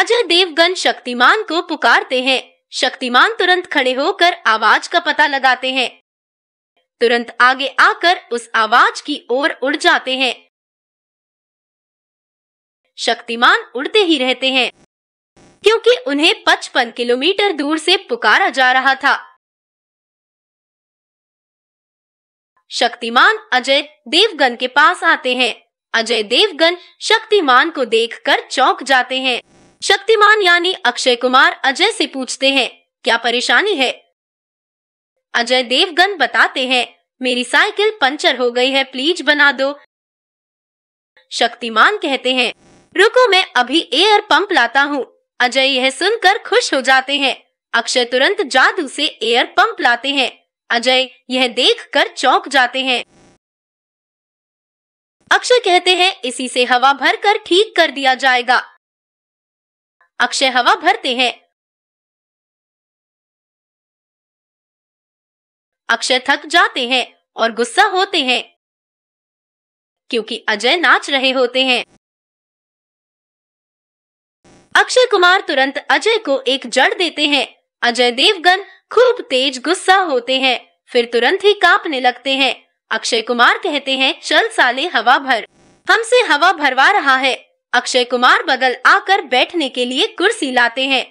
अजय देवगन शक्तिमान को पुकारते हैं शक्तिमान तुरंत खड़े होकर आवाज का पता लगाते हैं तुरंत आगे आकर उस आवाज की ओर उड़ जाते हैं शक्तिमान उड़ते ही रहते हैं क्योंकि उन्हें 55 किलोमीटर दूर से पुकारा जा रहा था शक्तिमान अजय देवगन के पास आते हैं अजय देवगन शक्तिमान को देखकर चौंक जाते हैं शक्तिमान यानी अक्षय कुमार अजय से पूछते हैं क्या परेशानी है अजय देवगन बताते हैं मेरी साइकिल पंचर हो गई है प्लीज बना दो शक्तिमान कहते हैं रुको मैं अभी एयर पंप लाता हूँ अजय यह सुनकर खुश हो जाते हैं अक्षय तुरंत जादू से एयर पंप लाते हैं अजय यह देखकर चौंक जाते हैं अक्षय कहते हैं इसी से हवा भर कर ठीक कर दिया जाएगा अक्षय हवा भरते हैं अक्षय थक जाते हैं और गुस्सा होते हैं क्योंकि अजय नाच रहे होते हैं अक्षय कुमार तुरंत अजय को एक जड़ देते हैं अजय देवगन खूब तेज गुस्सा होते हैं फिर तुरंत ही कांपने लगते हैं अक्षय कुमार कहते हैं चल साले हवा भर हमसे हवा भरवा रहा है अक्षय कुमार बदल आकर बैठने के लिए कुर्सी लाते हैं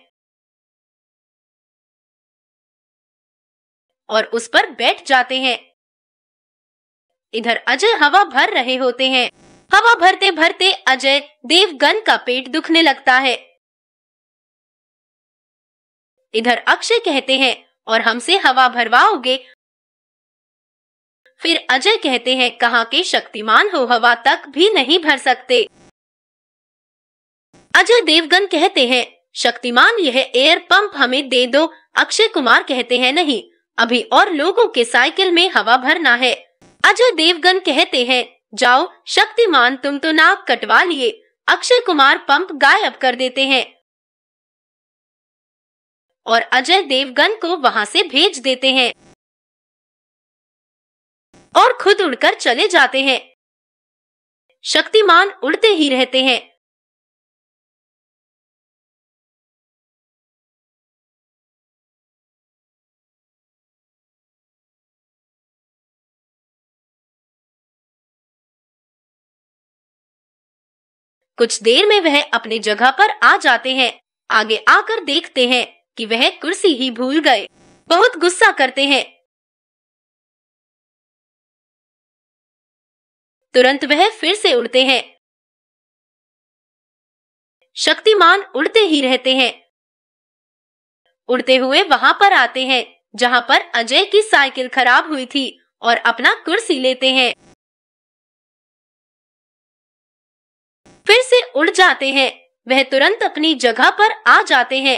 और उस पर बैठ जाते हैं इधर अजय हवा भर रहे होते हैं हवा भरते भरते अजय देवगन का पेट दुखने लगता है इधर अक्षय कहते हैं और हमसे हवा भरवाओगे फिर अजय कहते हैं कहा के शक्तिमान हो हवा तक भी नहीं भर सकते अजय देवगन कहते हैं शक्तिमान यह एयर पंप हमें दे दो अक्षय कुमार कहते हैं नहीं अभी और लोगों के साइकिल में हवा भरना है अजय देवगन कहते हैं जाओ शक्तिमान तुम तो नाक कटवा लिए अक्षय कुमार पंप गायब कर देते हैं और अजय देवगन को वहां से भेज देते हैं और खुद उड़कर चले जाते हैं शक्तिमान उड़ते ही रहते हैं कुछ देर में वह अपने जगह पर आ जाते हैं आगे आकर देखते हैं कि वह कुर्सी ही भूल गए बहुत गुस्सा करते हैं तुरंत वह फिर से उड़ते हैं शक्तिमान उड़ते ही रहते हैं उड़ते हुए वहां पर आते हैं जहां पर अजय की साइकिल खराब हुई थी और अपना कुर्सी लेते हैं फिर से उड़ जाते हैं वह तुरंत अपनी जगह पर आ जाते हैं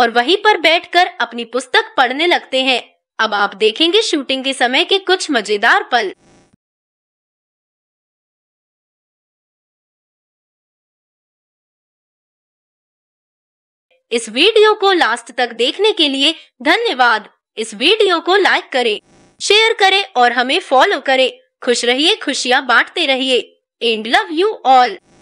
और वहीं पर बैठकर अपनी पुस्तक पढ़ने लगते हैं अब आप देखेंगे शूटिंग के समय के कुछ मजेदार पल इस वीडियो को लास्ट तक देखने के लिए धन्यवाद इस वीडियो को लाइक करें, शेयर करें और हमें फॉलो करें। खुश रहिए खुशियाँ बांटते रहिए एंड लव यू ऑल